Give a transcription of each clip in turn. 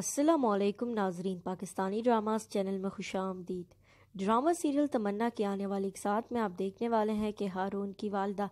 असलम नाजरीन Pakistani dramas channel में खुश आमदीद ड्रामा सीरियल तमन्ना के आने वाले एक साथ में आप देखने वाले हैं कि हारून की वालदा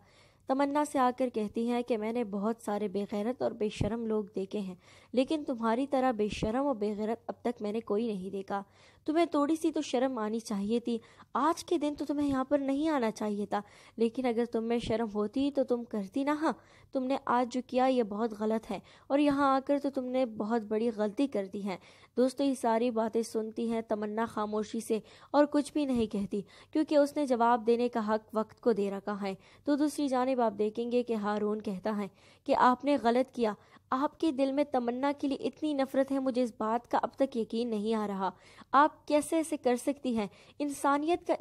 तमन्ना से आकर कहती हैं कि मैंने बहुत सारे बेगैरत और बेशरम लोग देखे हैं लेकिन तुम्हारी तरह बेशरम और बेगैरत अब तक मैंने कोई नहीं देखा तुम्हें थोड़ी सी तो शर्म आनी चाहिए थी आज के दिन तो तुम्हें यहाँ पर नहीं आना चाहिए था लेकिन अगर तुम में शर्म होती तो तुम करती ना हाँ तुमने आज जो किया ये बहुत गलत है और यहाँ आकर तो तुमने बहुत बड़ी गलती कर दी है दोस्तों ये सारी बातें सुनती हैं तमन्ना खामोशी से और कुछ भी नहीं कहती क्योंकि उसने जवाब देने का हक वक्त को दे रखा है तो दूसरी जानब जब आप देखेंगे कि हारून कहता है कि आपने गलत किया आपके दिल में तमन्ना के लिए इतनी नफरत है मुझे इस बात का अब तक यकीन नहीं आ रहा आप कैसे ऐसे कर सकती हैं इंसानियत का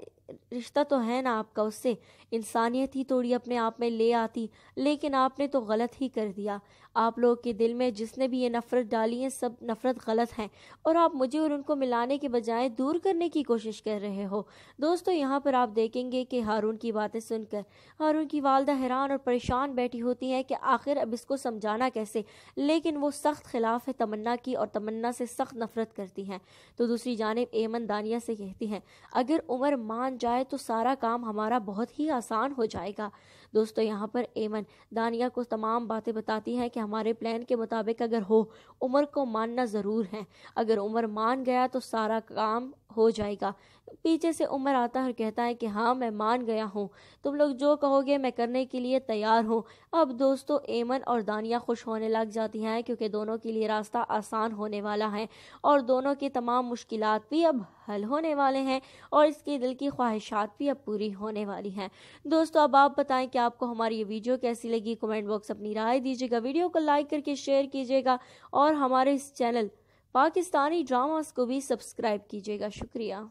रिश्ता तो है ना आपका उससे इंसानियत ही थोड़ी अपने आप में ले आती लेकिन आपने तो गलत ही कर दिया आप लोगों के दिल में जिसने भी ये नफ़रत डाली है सब नफ़रत गलत है और आप मुझे और उनको मिलाने के बजाय दूर करने की कोशिश कर रहे हो दोस्तों यहाँ पर आप देखेंगे कि हारून की बातें सुनकर हारून की वालदा हैरान और परेशान बैठी होती है कि आखिर अब इसको समझाना कैसे लेकिन वो सख्त खिलाफ है तमन्ना की और तमन्ना से सख्त नफरत करती हैं तो दूसरी जानब एमन दानिया से कहती हैं अगर उमर मान जाए तो सारा काम हमारा बहुत ही आसान हो जाएगा दोस्तों यहाँ पर एमन दानिया को तमाम बातें बताती हैं कि हमारे प्लान के मुताबिक अगर हो उमर को मानना ज़रूर है अगर उमर मान गया तो सारा काम हो जाएगा पीछे से उमर आता है और कहता है कि हाँ मैं मान गया हूँ तुम लोग जो कहोगे मैं करने के लिए तैयार हूँ अब दोस्तों एमन और दानिया खुश होने लग जाती हैं क्योंकि दोनों के लिए रास्ता आसान होने वाला है और दोनों की तमाम मुश्किल भी अब हल होने वाले हैं और इसके दिल की ख्वाहिशात भी अब पूरी होने वाली हैं दोस्तों अब आप बताएं कि आपको हमारी ये वीडियो कैसी लगी कमेंट बॉक्स अपनी राय दीजिएगा वीडियो को लाइक करके शेयर कीजिएगा और हमारे इस चैनल पाकिस्तानी ड्रामास को भी सब्सक्राइब कीजिएगा शुक्रिया